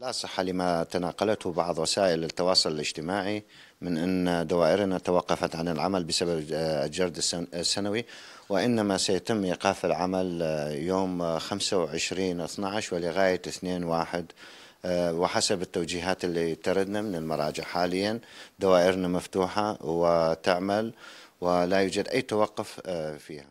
لا صحة لما تناقلته بعض وسائل التواصل الاجتماعي من أن دوائرنا توقفت عن العمل بسبب الجرد السنوي وإنما سيتم إيقاف العمل يوم 25 12 ولغاية 2 1 آه، وحسب التوجيهات اللي تردنا من المراجع حاليا دوائرنا مفتوحة وتعمل ولا يوجد أي توقف آه، فيها